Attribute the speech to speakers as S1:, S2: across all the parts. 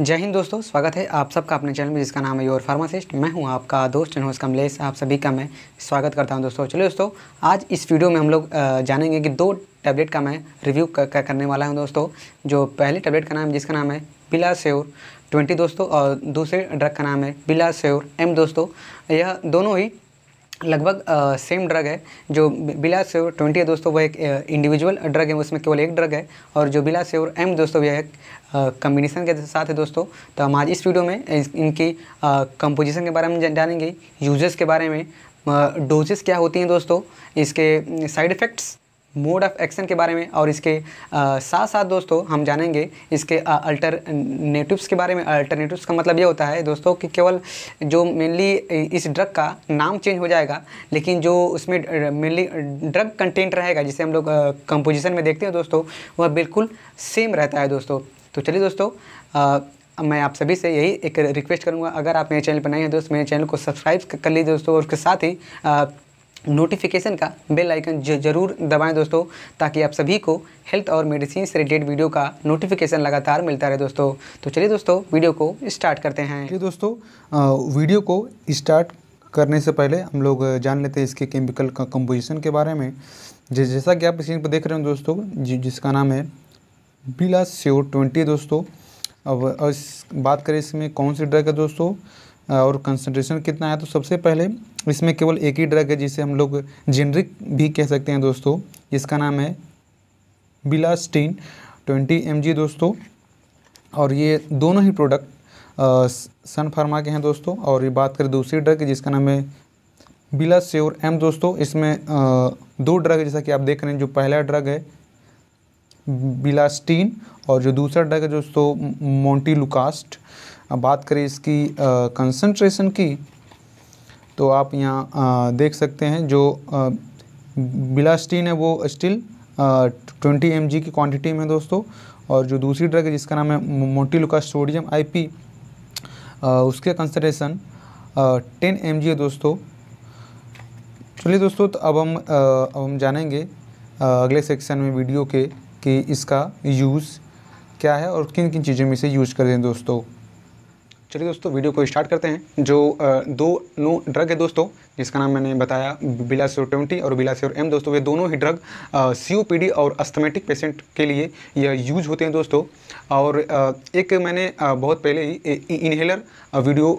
S1: जय हिंद दोस्तों स्वागत है आप सबका अपने चैनल में जिसका नाम है योर फार्मासिस्ट मैं हूं आपका दोस्त एंड होस्ट कमलेश आप सभी का मैं स्वागत करता हूं दोस्तों चलिए दोस्तों आज इस वीडियो में हम लोग जानेंगे कि दो टैबलेट का मैं रिव्यू करने वाला हूं दोस्तों जो पहले टैबलेट का नाम जिसका नाम है बिला सेवर ट्वेंटी दोस्तों और दूसरे ड्रग का नाम है बिला सेवर एम दोस्तों यह दोनों ही लगभग सेम ड्रग है जो बिला सेवर ट्वेंटी है दोस्तों वो एक इंडिविजुअल ड्रग है उसमें केवल एक ड्रग है और जो बिला सेवर एम दोस्तों वह एक कम्बिनेशन के साथ है दोस्तों तो हम आज इस वीडियो में इनकी कंपोजिशन के बारे में जानेंगे यूजेस के बारे में डोजेस क्या होती हैं दोस्तों इसके side effects mode of action के बारे में और इसके आ, साथ साथ दोस्तों हम जानेंगे इसके अल्टरनेटिव्स के बारे में अल्टरनेटिव्स का मतलब ये होता है दोस्तों कि केवल जो मेनली इस ड्रग का नाम चेंज हो जाएगा लेकिन जो उसमें मेनली ड्रग कंटेंट रहेगा जिसे हम लोग कंपोजिशन में देखते हैं दोस्तों वह बिल्कुल सेम रहता है दोस्तों तो चलिए दोस्तों आ, मैं आप सभी से यही एक रिक्वेस्ट करूंगा अगर आप मेरे चैनल पर नए हैं दोस्त मेरे चैनल को सब्सक्राइब कर लीजिए दोस्तों और उसके साथ ही आ, नोटिफिकेशन का बेल आइकन जरूर दबाएं दोस्तों ताकि आप सभी को हेल्थ और मेडिसिन से रिलेटेड वीडियो का नोटिफिकेशन लगातार मिलता रहे दोस्तों तो चलिए दोस्तों वीडियो को स्टार्ट करते हैं चलिए दोस्तों
S2: वीडियो को स्टार्ट करने से पहले हम लोग जान लेते हैं इसके केमिकल कंपोजिशन के बारे में जैसा कि आप स्क्रीन पर देख रहे हो दोस्तों जिसका नाम है बिला सीओ ट्वेंटी दोस्तों अब बात करें इसमें कौन सी ड्रग है दोस्तों और कंसनट्रेशन कितना है तो सबसे पहले इसमें केवल एक ही ड्रग है जिसे हम लोग जेनरिक भी कह सकते हैं दोस्तों जिसका नाम है बिलास्टीन ट्वेंटी एम दोस्तों और ये दोनों ही प्रोडक्ट सन फार्मा के हैं दोस्तों और ये बात करें दूसरी ड्रग जिसका नाम है बिला श्योर एम दोस्तों इसमें आ, दो ड्रग जैसा कि आप देख रहे हैं जो पहला ड्रग है बिलास्टीन और जो दूसरा ड्रग है दोस्तों मोंटी लुकास्ट बात करें इसकी कंसंट्रेशन की तो आप यहाँ देख सकते हैं जो बिलास्टीन है वो स्टिल ट्वेंटी एम की क्वांटिटी में दोस्तों और जो दूसरी ड्रग है जिसका नाम है मोटिलुका सोडियम आईपी उसके कंसनट्रेशन टेन एम है दोस्तों चलिए दोस्तों तो अब हम अब हम जानेंगे अगले सेक्शन में वीडियो के कि इसका यूज़ क्या है और किन किन चीज़ों में इसे यूज कर दें दोस्तों चलिए दोस्तों वीडियो को स्टार्ट करते हैं जो दो नो ड्रग है दोस्तों जिसका नाम मैंने बताया बिलासोर ट्वेंटी और बिलासोर एम दोस्तों ये दोनों ही ड्रग सी और अस्थमेटिक पेशेंट के लिए यह यूज होते हैं दोस्तों और एक मैंने बहुत पहले ही इन्हेलर वीडियो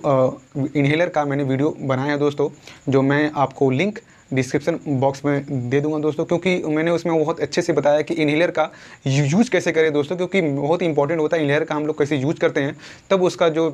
S2: इन्हेलर का मैंने वीडियो बनाया है दोस्तों जो मैं आपको लिंक डिस्क्रिप्शन बॉक्स में दे दूंगा दोस्तों क्योंकि मैंने उसमें बहुत अच्छे से बताया कि इन्हेलर का यूज़ कैसे करें दोस्तों क्योंकि बहुत इंपॉर्टेंट होता है इन्हेलर का हम लोग कैसे यूज़ करते हैं तब उसका जो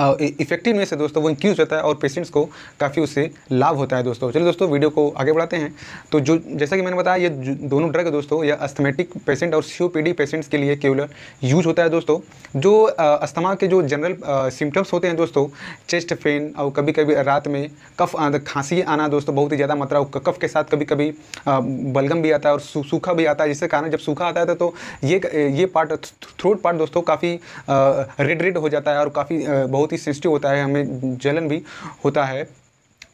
S2: इफेक्टिवनेस है दोस्तों वो इंक्रीज होता है और पेशेंट्स को काफ़ी उससे लाभ होता है दोस्तों चलिए दोस्तों वीडियो को आगे बढ़ाते हैं तो जो जैसा कि मैंने बताया ये दोनों ड्रग दोस्तों या अस्थमेटिक पेशेंट और सीओपीडी पेशेंट्स के लिए केवल यूज होता है दोस्तों जो अस्थमा के जो जनरल सिम्टम्स होते हैं दोस्तों चेस्ट पेन और कभी कभी रात में कफ खांसी आना दोस्तों बहुत ही ज़्यादा मात्रा कफ के साथ कभी कभी बलगम भी आता है और सूखा भी आता है जिसके कारण जब सूखा आता है तो ये ये पार्ट थ्रोट पार्ट दोस्तों काफ़ी रेड रेड हो जाता है और काफ़ी बहुत बहुत ही सेंसिटिव होता है हमें जलन भी होता है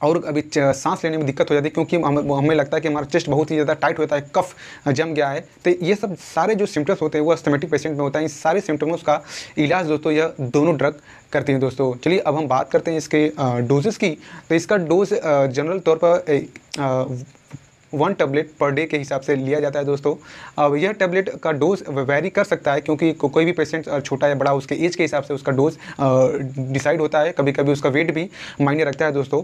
S2: और अभी सांस लेने में दिक्कत हो जाती है क्योंकि हम हमें लगता है कि हमारा चेस्ट बहुत ही ज़्यादा टाइट होता है कफ जम गया है तो ये सब सारे जो सिम्टम्स होते हैं वो अस्थमेटिक पेशेंट में होता है इन सारे सिम्टम्स का इलाज दोस्तों यह दोनों ड्रग करते हैं दोस्तों चलिए अब हम बात करते हैं इसके डोजेस की तो इसका डोज जनरल तौर पर वन टैबलेट पर डे के हिसाब से लिया जाता है दोस्तों अब यह टैबलेट का डोज वेरी कर सकता है क्योंकि को, कोई भी पेशेंट छोटा या बड़ा उसके एज के हिसाब से उसका डोज डिसाइड होता है कभी कभी उसका वेट भी मायने रखता है दोस्तों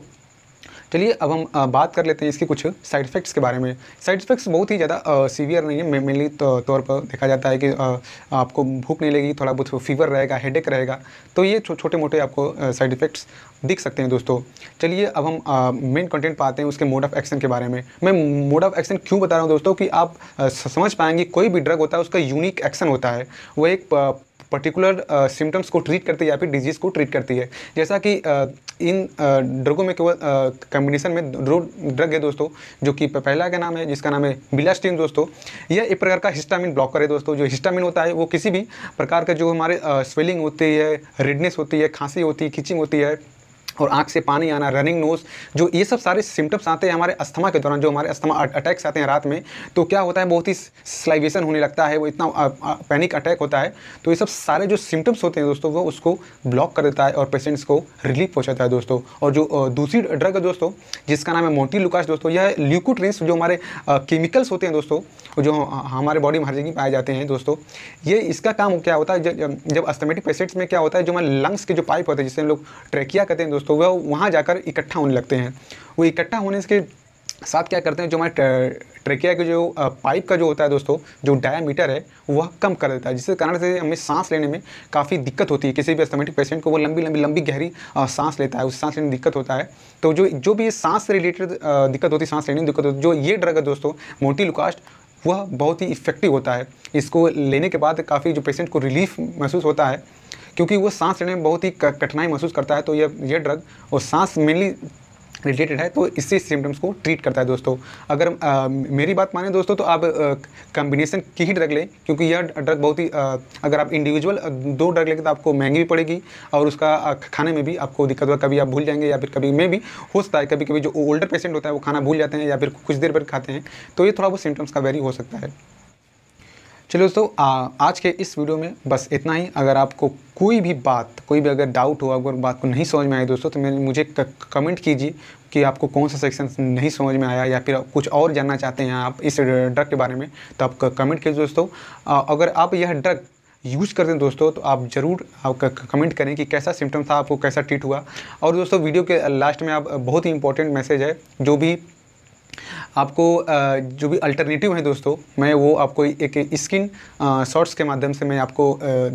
S2: चलिए अब हम बात कर लेते हैं इसके कुछ साइड इफ़ेक्ट्स के बारे में साइड इफ़ेक्ट्स बहुत ही ज़्यादा सीवियर नहीं है मेनली तौर तो, पर देखा जाता है कि आ, आपको भूख नहीं लगेगी थोड़ा बहुत फीवर रहेगा हेड रहेगा तो ये छो, छोटे मोटे आपको साइड इफ़ेक्ट्स दिख सकते हैं दोस्तों चलिए अब हम मेन कंटेंट पाते हैं उसके मोड ऑफ एक्शन के बारे में मैं मोड ऑफ एक्शन क्यों बता रहा हूँ दोस्तों कि आप समझ पाएंगे कोई भी ड्रग होता है उसका यूनिक एक्शन होता है वो एक पर्टिकुलर सिम्टम्स uh, को ट्रीट करती है या फिर डिजीज़ को ट्रीट करती है जैसा कि uh, इन ड्रगों uh, में केवल कम्बिनेशन में दो ड्रग है दोस्तों जो कि पहला का नाम है जिसका नाम है बिलास्टिन दोस्तों यह एक प्रकार का हिस्टामिन ब्लॉकर है दोस्तों जो हिस्टामिन होता है वो किसी भी प्रकार का जो हमारे स्वेलिंग होती है रेडनेस होती है खांसी होती है खिंचिंग होती है और आंख से पानी आना रनिंग नोज जो ये सब सारे सिम्टम्स आते हैं हमारे अस्थमा के दौरान जो हमारे अस्थमा अटैक्स आते हैं रात में तो क्या होता है बहुत ही स्लाइवेशन होने लगता है वो इतना पैनिक अटैक होता है तो ये सब सारे जो सिम्टम्स होते हैं दोस्तों वो उसको ब्लॉक कर देता है और पेशेंट्स को रिलीफ पहुँचाता है दोस्तों और जो दूसरी ड्रग है दोस्तों जिसका नाम है मोटी लुकाश दोस्तों यह रिंस जो हमारे केमिकल्स होते हैं दोस्तों जो हमारे बॉडी में हर जगह पाए जाते हैं दोस्तों ये इसका काम क्या होता है जब अस्थमेटिक पेशेंट्स में क्या होता है जो हमारे लंग्स के जो पाइप होते हैं जिसे हम लोग ट्रेकिया कहते हैं दोस्तों दोस्तों वह वहाँ जाकर इकट्ठा होने लगते हैं वो इकट्ठा होने के साथ क्या करते हैं जो हमारे ट्रेकिया के जो पाइप का जो होता है दोस्तों जो डायमीटर है वह कम कर देता है जिसके कारण से हमें सांस लेने में काफ़ी दिक्कत होती है किसी भी अस्थमेटिक पेशेंट को वो लंबी लंबी लंबी गहरी सांस लेता है उस सांस लेने में दिक्कत होता है तो जो जो भी सांस से रिलेटेड दिक्कत होती है सांस लेने में दिक्कत होती है जो ये ड्रग है दोस्तों मोटी लुकास्ट वह बहुत ही इफेक्टिव होता है इसको लेने के बाद काफ़ी जो पेशेंट को रिलीफ महसूस होता है क्योंकि वो सांस लेने में बहुत ही कठिनाई महसूस करता है तो ये ये ड्रग और सांस मेनली रिलेटेड है तो इससे सिम्टम्स को ट्रीट करता है दोस्तों अगर आ, मेरी बात माने दोस्तों तो आप कंबिनेशन की ही ड्रग लें क्योंकि यह ड्रग बहुत ही आ, अगर आप इंडिविजुअल दो ड्रग लेंगे तो आपको महंगी भी पड़ेगी और उसका खाने में भी आपको दिक्कत होगा कभी आप भूल जाएंगे या फिर कभी में भी हो सकता है कभी कभी जो ओल्डर पेशेंट होता है वो खाना भूल जाते हैं या फिर कुछ देर पर खाते हैं तो ये थोड़ा बहुत सिम्टम्स का वेरी हो सकता है चलो दोस्तों आज के इस वीडियो में बस इतना ही अगर आपको कोई भी बात कोई भी अगर डाउट हो अगर बात को नहीं समझ में आई दोस्तों तो मेरे मुझे कमेंट कीजिए कि आपको कौन सा सेक्शन नहीं समझ में आया या फिर कुछ और जानना चाहते हैं आप इस ड्रग के बारे में तो आप कमेंट कीजिए दोस्तों अगर आप यह ड्रग यूज़ करते हैं दोस्तों तो आप ज़रूर आपका कमेंट करें कि कैसा सिम्टम था आपको कैसा ट्रीट हुआ और दोस्तों वीडियो के लास्ट में आप बहुत ही इंपॉर्टेंट मैसेज है जो भी आपको जो भी अल्टरनेटिव है दोस्तों मैं वो आपको एक स्किन शॉर्ट्स के माध्यम से मैं आपको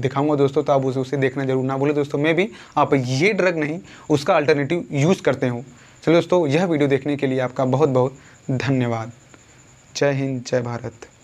S2: दिखाऊंगा दोस्तों तो आप उसे उसे देखना जरूर ना बोले दोस्तों मैं भी आप ये ड्रग नहीं उसका अल्टरनेटिव यूज़ करते हूँ चलो दोस्तों यह वीडियो देखने के लिए आपका बहुत बहुत धन्यवाद जय हिंद जय
S1: भारत